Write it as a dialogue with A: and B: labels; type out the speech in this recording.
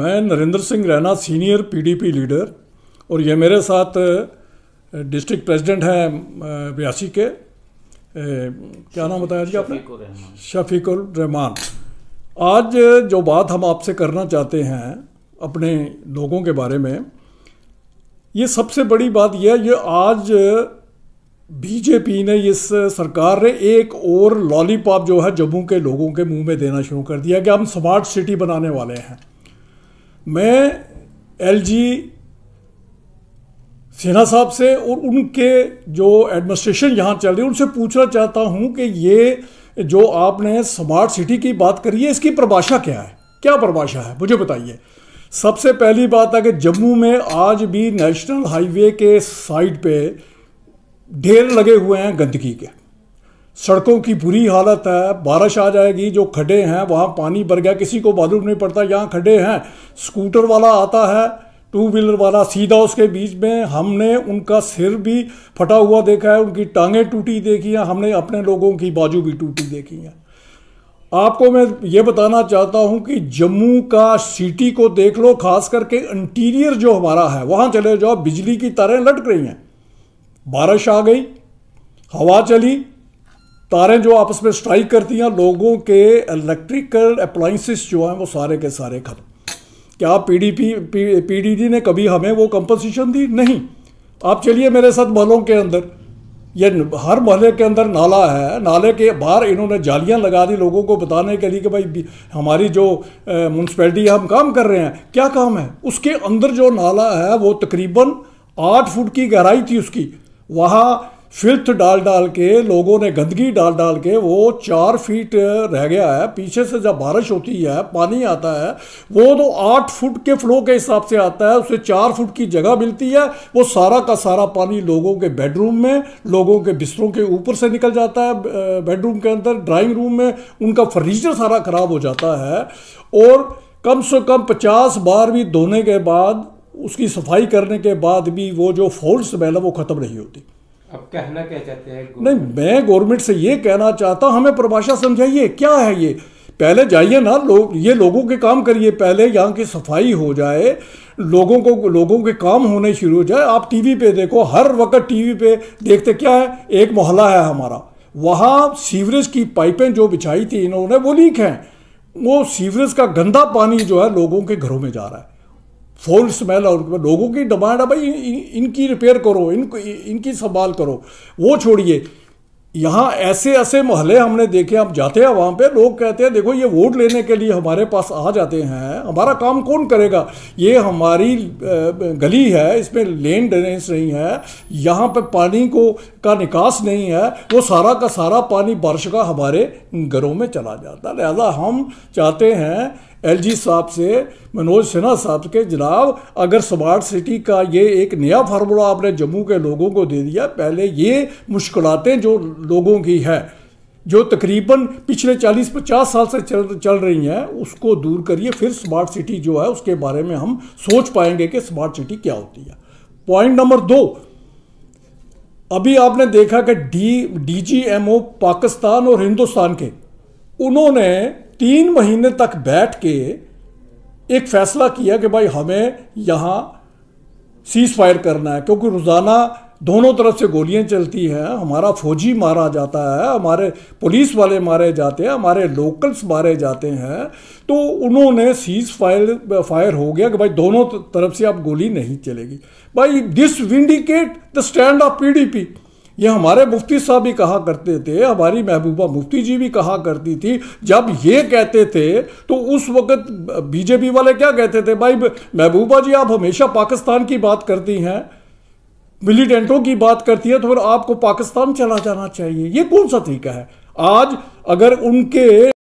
A: मैं Narendra Singh Raina senior PDP leader और ये मेरे साथ डिस्ट्रिक्ट प्रेसिडेंट हैं बयासी के क्या नाम बताया जी आपने शफीकुल रहमान आज जो बात हम आपसे करना चाहते हैं अपने लोगों के बारे में ये सबसे बड़ी बात यह है ये आज बीजेपी ने इस सरकार ने एक और लॉलीपॉप जो है जम्मू के लोगों के मुंह में देना शुरू कर दिया कि हम स्मार्ट सिटी बनाने वाले हैं मैं एलजी सिन्हा साहब से और उनके जो एडमिनिस्ट्रेशन यहाँ चल रही है उनसे पूछना चाहता हूँ कि ये जो आपने स्मार्ट सिटी की बात करी है इसकी परिभाषा क्या है क्या परिभाषा है मुझे बताइए सबसे पहली बात है कि जम्मू में आज भी नेशनल हाईवे के साइड पे ढेर लगे हुए हैं गंदगी के सड़कों की बुरी हालत है बारिश आ जाएगी जो खड्डे हैं वहाँ पानी भर गया किसी को मालूम नहीं पड़ता यहाँ खड्डे हैं स्कूटर वाला आता है टू व्हीलर वाला सीधा उसके बीच में हमने उनका सिर भी फटा हुआ देखा है उनकी टांगें टूटी देखी हैं हमने अपने लोगों की बाजू भी टूटी देखी हैं आपको मैं ये बताना चाहता हूँ कि जम्मू का सिटी को देख लो खास करके इंटीरियर जो हमारा है वहाँ चले जाओ बिजली की तारें लटक रही हैं बारिश आ गई हवा चली तारें जो आपस में स्ट्राइक करती हैं लोगों के इलेक्ट्रिकल अप्लाइंसिस जो हैं वो सारे के सारे खत्म क्या पीडीपी पीडीडी ने कभी हमें वो कंपनसेशन दी नहीं आप चलिए मेरे साथ महलों के अंदर ये हर महल के अंदर नाला है नाले के बाहर इन्होंने जालियां लगा दी लोगों को बताने के लिए कि भाई हमारी जो म्यूनसिपैलिटी है हम काम कर रहे हैं क्या काम है उसके अंदर जो नाला है वो तकरीबन आठ फुट की गहराई थी उसकी वहाँ फिल्थ डाल डाल के लोगों ने गंदगी डाल डाल के वो चार फीट रह गया है पीछे से जब बारिश होती है पानी आता है वो तो आठ फुट के फ्लो के हिसाब से आता है उसे चार फुट की जगह मिलती है वो सारा का सारा पानी लोगों के बेडरूम में लोगों के बिस्तरों के ऊपर से निकल जाता है बेडरूम के अंदर ड्राइंग रूम में उनका फर्नीचर सारा ख़राब हो जाता है और कम से कम पचास बार भी धोने के बाद उसकी सफाई करने के बाद भी वो जो फॉल्ट स्मेल है वो ख़त्म नहीं होती अब कहना क्या चाहते हैं नहीं मैं गवर्नमेंट से ये कहना चाहता हूँ हमें परिभाषा समझाइए क्या है ये पहले जाइए ना लोग ये लोगों के काम करिए पहले यहाँ की सफाई हो जाए लोगों को लोगों के काम होने शुरू हो जाए आप टीवी पे देखो हर वक्त टीवी पे देखते क्या है एक मोहल्ला है हमारा वहाँ सीवरेज की पाइपें जो बिछाई थी इन्होंने वो लीक हैं वो सीवरेज का गंदा पानी जो है लोगों के घरों में जा रहा है फोल स्मेल और लोगों की डिमांड है भाई इन, इन, इनकी रिपेयर करो इनको इन, इनकी संभाल करो वो छोड़िए यहाँ ऐसे ऐसे मोहल्ले हमने देखे हम जाते हैं वहाँ पे लोग कहते हैं देखो ये वोट लेने के लिए हमारे पास आ जाते हैं हमारा काम कौन करेगा ये हमारी गली है इसमें लेन ड्रेनेज नहीं है यहाँ पे पानी को का निकास नहीं है वो सारा का सारा पानी बारिश का हमारे घरों में चला जाता है लिहाजा हम चाहते हैं एलजी साहब से मनोज सिन्हा साहब के जनाब अगर स्मार्ट सिटी का ये एक नया फार्मूला आपने जम्मू के लोगों को दे दिया पहले ये मुश्किलें जो लोगों की है जो तकरीबन पिछले 40-50 साल से चल चल रही हैं उसको दूर करिए फिर स्मार्ट सिटी जो है उसके बारे में हम सोच पाएंगे कि स्मार्ट सिटी क्या होती है पॉइंट नंबर दो अभी आपने देखा कि D D G M O Pakistan और हिंदुस्तान के उन्होंने तीन महीने तक बैठ के एक फैसला किया कि भाई हमें यहाँ सीज फायर करना है क्योंकि रोज़ाना दोनों तरफ से गोलियां चलती हैं हमारा फौजी मारा जाता है हमारे पुलिस वाले मारे जाते हैं हमारे लोकल्स मारे जाते हैं तो उन्होंने सीज फायर फायर हो गया कि भाई दोनों तरफ से अब गोली नहीं चलेगी भाई this vindicate the stand of PDP ये हमारे मुफ्ती साहब भी कहा करते थे हमारी महबूबा मुफ्ती जी भी कहा करती थी जब ये कहते थे तो उस वक्त बीजेपी वाले क्या कहते थे भाई महबूबा जी आप हमेशा पाकिस्तान की बात करती हैं मिलिटेंटों की बात करती है तो फिर आपको पाकिस्तान चला जाना चाहिए ये कौन सा तरीका है आज अगर उनके